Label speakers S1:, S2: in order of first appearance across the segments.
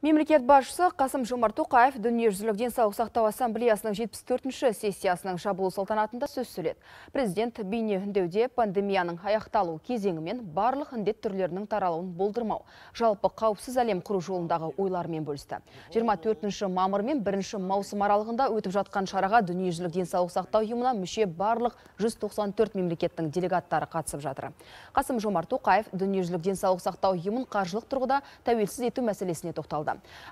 S1: Мемлекет басшысы Қасым Жомарт Тоқаев дүниежүзілік денсаулық сақтау ассамблеясының 74-ші сессиясының жабылу салтанатында сөз сөйледі. Президент бейне үндеуде пандемияның аяқталу кезеңімен барлық індет түрлерінің таралуын болдырмау, жалпы қауіпсіз әлем құру жолындағы ойлармен бөлісті. 24-ші мамыр мен 1-ші маусым аралығында өтіп жатқан шараға дүниежүзілік денсаулық сақтау ұйымына мүше барлық 194 мемлекеттің делегаттары қатысып жатыр. Қасым Жомарт Тоқаев дүниежүзілік денсаулық сақтау ұйымын қаржылық тұрғыда тәуелсіз ету мәселесіне тоқталды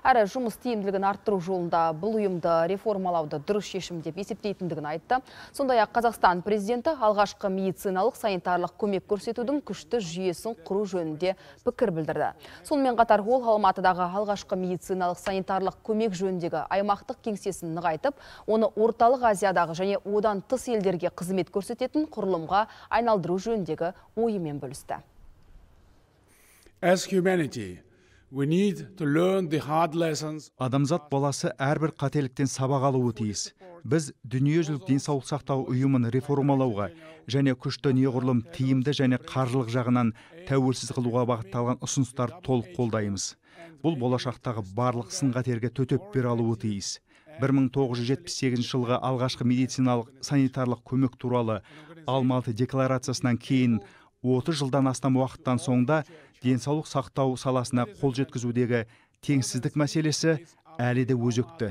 S1: әрі жұмыс тиімділігін арттыру жолында бұл ұйымды реформалауды дұрыс шешім деп есептейтіндігін айтты сондай ақ қазақстан президенті алғашқы медициналық санитарлық көмек көрсетудің күшті жүйесін құру жөнінде пікір білдірді сонымен қатар ол алматыдағы алғашқы медициналық санитарлық көмек жөніндегі аймақтық кеңсесін нығайтып оны орталық азиядағы және одан тыс елдерге қызмет көрсететін құрылымға айналдыру жөніндегі ойымен бөлісті humanity, адамзат
S2: баласы әрбір қателіктен сабақ алуы тиіс біз дүниежүзілік денсаулық сақтау ұйымын реформалауға және күшті неғұрлым тиімді және қаржылық жағынан тәуелсіз қылуға бағытталған ұсыныстарды толық қолдаймыз бұл болашақтағы барлық сын терге төтеп бере алуы тиіс 1978 жылғы алғашқы медициналық санитарлық көмек туралы алматы декларациясынан кейін отыз жылдан астам уақыттан соң да денсаулық сақтау саласына қол жеткізудегі теңсіздік мәселесі әлі де өзекті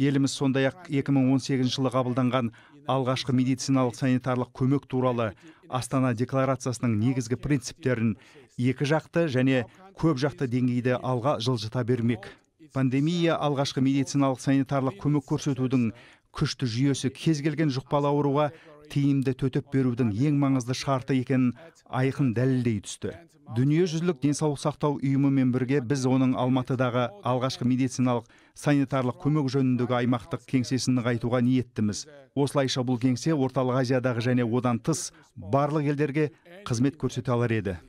S2: еліміз сондай ақ 2018 жылы қабылданған алғашқы медициналық санитарлық көмек туралы астана декларациясының негізгі принциптерін екі жақты және көп жақты деңгейде алға жылжыта бермек пандемия алғашқы медициналық санитарлық көмек көрсетудің күшті жүйесі кез келген жұқпалы ауруға тиімді төтеп берудің ең маңызды шарты екенін айқын дәлелдей түсті дүниежүзілік денсаулық сақтау ұйымымен бірге біз оның алматыдағы алғашқы медициналық санитарлық көмек жөніндегі аймақтық кеңсесін нығайтуға ниеттіміз осылайша бұл кеңсе орталық азиядағы және одан тыс барлық елдерге қызмет көрсете алар еді